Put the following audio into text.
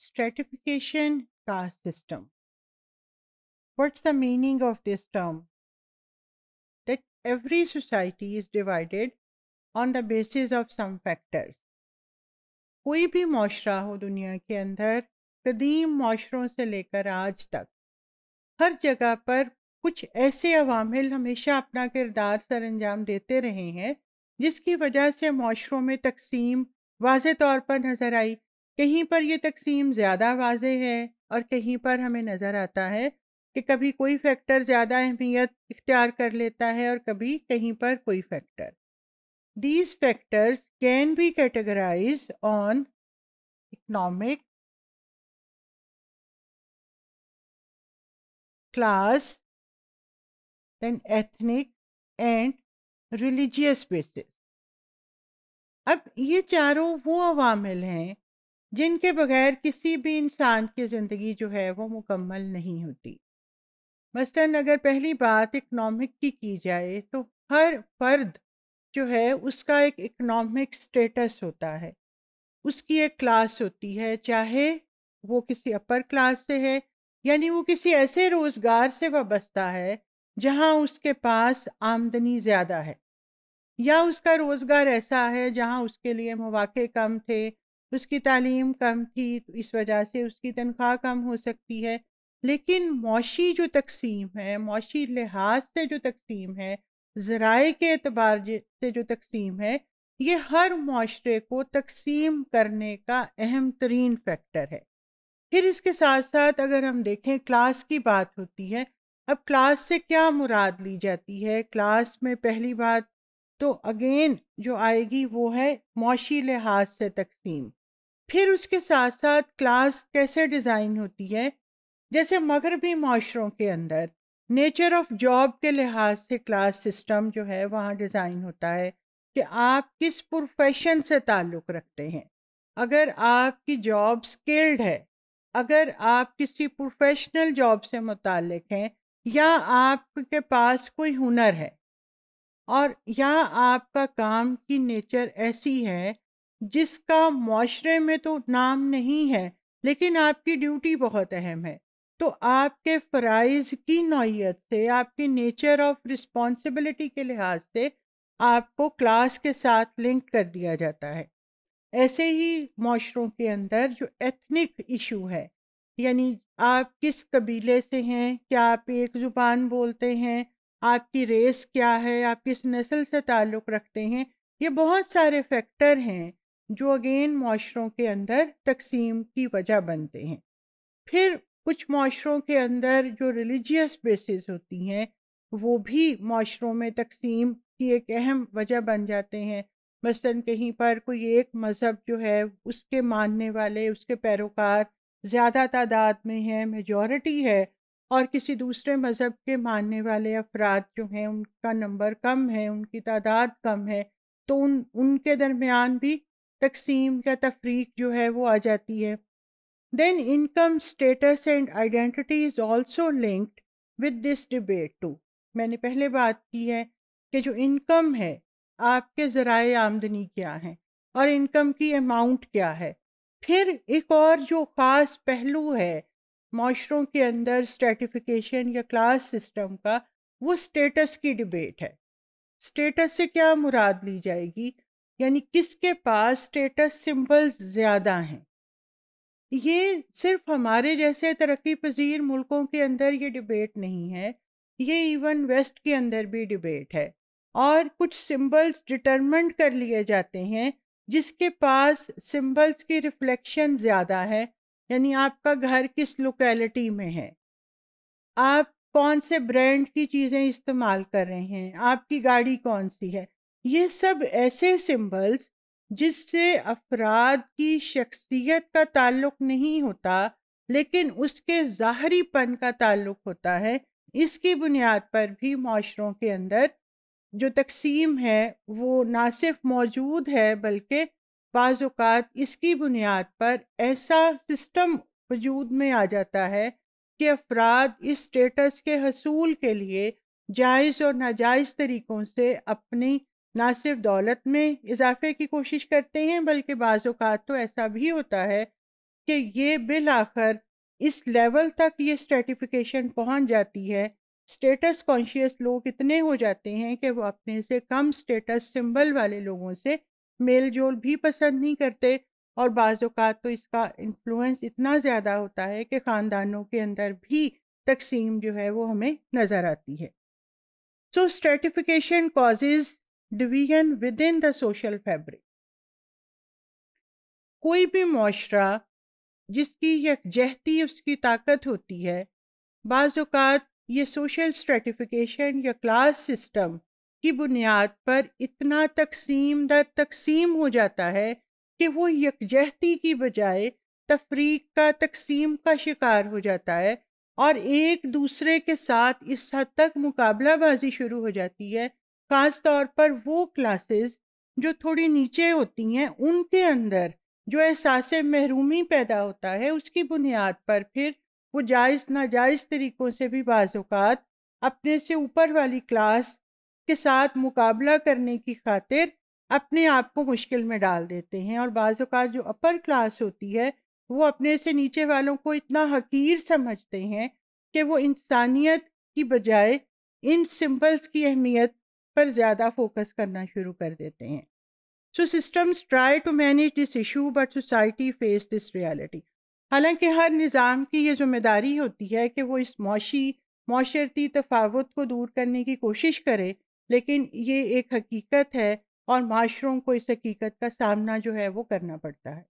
stratification caste system. What's the meaning of this term? That every society is divided on the basis of some factors. कोई भी माशरा हो दुनिया के अंदर कदीम माशरों से लेकर आज तक हर जगह पर कुछ ऐसे अवामिल हमेशा अपना किरदार सर अंजाम देते रहे हैं जिसकी वजह से माशरों में तकसीम वाज तौर पर नज़र आई कहीं पर यह तकसीम ज़्यादा वाज है और कहीं पर हमें नज़र आता है कि कभी कोई फैक्टर ज़्यादा अहमियत इख्तियार कर लेता है और कभी कहीं पर कोई factor these factors can be categorize on economic class than ethnic and religious basis अब ये चारों वो अवामिल हैं जिनके बगैर किसी भी इंसान की ज़िंदगी जो है वो मुकम्मल नहीं होती मसलन अगर पहली बात इकनॉमिक की की जाए तो हर फर्द जो है उसका एक इकनॉमिक स्टेटस होता है उसकी एक क्लास होती है चाहे वो किसी अपर क्लास से है यानी वो किसी ऐसे रोज़गार से वाबस्ता है जहाँ उसके पास आमदनी ज़्यादा है या उसका रोज़गार ऐसा है जहाँ उसके लिए मौाक़े कम थे उसकी तालीम कम थी तो इस वजह से उसकी तनख्वाह कम हो सकती है लेकिन मौशी जो तकसीम है मौशी लिहाज से जो तकसीम है ज़राए के अतबार से जो तकसीम है ये हर माशरे को तकसीम करने का अहम तरीन फैक्टर है फिर इसके साथ साथ अगर हम देखें क्लास की बात होती है अब क्लास से क्या मुराद ली जाती है क्लास में पहली बात तो अगेन जो आएगी वो है मौशी लिहाज से तकसीम फिर उसके साथ साथ क्लास कैसे डिज़ाइन होती है जैसे मगरबी माशरों के अंदर नेचर ऑफ जॉब के लिहाज से क्लास सिस्टम जो है वहाँ डिज़ाइन होता है कि आप किस प्रोफेशन से ताल्लुक़ रखते हैं अगर आपकी जॉब स्किल्ड है अगर आप किसी प्रोफेशनल जॉब से मुतल हैं या आपके पास कोई हुनर है और या आपका काम की नेचर ऐसी है जिसका माशरे में तो नाम नहीं है लेकिन आपकी ड्यूटी बहुत अहम है तो आपके फ़राइज़ की नौीयत से आपकी नेचर ऑफ रिस्पॉन्सिबिलिटी के लिहाज से आपको क्लास के साथ लिंक कर दिया जाता है ऐसे ही माशरों के अंदर जो एथनिक इशू है यानी आप किस कबीले से हैं क्या आप एक ज़ुबान बोलते हैं आपकी रेस क्या है आप किस नस्ल से ताल्लुक़ रखते हैं ये बहुत सारे फैक्टर हैं जो अगेन माशरों के अंदर तकसीम की वजह बनते हैं फिर कुछ माशरों के अंदर जो रिलीजियस बेसिस होती हैं वो भी माशरों में तकसीम की एक अहम वजह बन जाते हैं मसलन कहीं पर कोई एक मज़हब जो है उसके मानने वाले उसके पैरोकार ज़्यादा तादाद में है मेजॉरिटी है और किसी दूसरे मज़हब के मानने वाले अफराद जो हैं उनका नंबर कम है उनकी तादाद कम है तो उन उनके दरमियान भी तकसीम या तफरीक जो है वो आ जाती है then income status and identity is also linked with this debate to मैंने पहले बात की है कि जो इनकम है आपके ज़राए आमदनी क्या हैं और इनकम की अमाउंट क्या है फिर एक और जो ख़ास पहलू है माशरों के अंदर स्ट्रेटिफिकेशन या क्लास सिस्टम का वो स्टेटस की डिबेट है स्टेटस से क्या मुराद ली जाएगी यानी किसके पास स्टेटस सिंबल्स ज़्यादा हैं ये सिर्फ हमारे जैसे तरक्की पजीर मुल्कों के अंदर ये डिबेट नहीं है ये इवन वेस्ट के अंदर भी डिबेट है और कुछ सिंबल्स डिटरमेंट कर लिए जाते हैं जिसके पास सिंबल्स की रिफ्लेक्शन ज़्यादा है यानी आपका घर किस लोकेलिटी में है आप कौन से ब्रांड की चीज़ें इस्तेमाल कर रहे हैं आपकी गाड़ी कौन सी है ये सब ऐसे सिंबल्स जिससे अफराद की शख्सियत का ताल्लुक नहीं होता लेकिन उसके ज़ाहरीपन का ताल्लुक होता है इसकी बुनियाद पर भी माशरों के अंदर जो तकसीम है वो ना सिर्फ मौजूद है बल्कि बाज़ात इसकी बुनियाद पर ऐसा सिस्टम वजूद में आ जाता है कि अफराद इस स्टेटस के हसूल के लिए जायज़ और नाजायज़ तरीक़ों से अपनी ना सिर्फ दौलत में इजाफे की कोशिश करते हैं बल्कि बाज़ात तो ऐसा भी होता है कि ये बिल आखिर इस लेवल तक ये स्ट्रेटिफिकेशन पहुंच जाती है स्टेटस कॉन्शियस लोग इतने हो जाते हैं कि वो अपने से कम स्टेटस सिंबल वाले लोगों से मेल जोल भी पसंद नहीं करते और बाज़ात तो इसका इन्फ्लुएंस इतना ज़्यादा होता है कि ख़ानदानों के अंदर भी तकसीम जो है वो हमें नज़र आती है so stratification causes division within the social fabric कोई भी मुशरा जिसकी यकजहती उसकी ताकत होती है बाज़ात ये सोशल स्ट्रेटिफिकेशन या क्लास सिस्टम की बुनियाद पर इतना तकसीम दर तकसीम हो जाता है कि वो यकजहती की बजाय तफरीक का तकसीम का शिकार हो जाता है और एक दूसरे के साथ इस हद तक मुकाबलाबाजी शुरू हो जाती है ख़ास तौर पर वो क्लासेस जो थोड़ी नीचे होती हैं उनके अंदर जो एहसास महरूमी पैदा होता है उसकी बुनियाद पर फिर वो जायज़ नाजायज़ तरीक़ों से भी बाज़ात अपने से ऊपर वाली क्लास के साथ मुकाबला करने की खातिर अपने आप को मुश्किल में डाल देते हैं और बाज़ात जो अपर क्लास होती है वो अपने से नीचे वालों को इतना हकीर समझते हैं कि वो इंसानियत की बजाय इन सिंबल्स की अहमियत पर ज़्यादा फोकस करना शुरू कर देते हैं so systems try to manage this issue but society face this reality हालांकि हर निज़ाम की ये जिम्मेदारी होती है कि वो इस मौशी माशरती तफावत को दूर करने की कोशिश करे लेकिन ये एक हकीकत है और माशरों को इस हकीकत का सामना जो है वो करना पड़ता है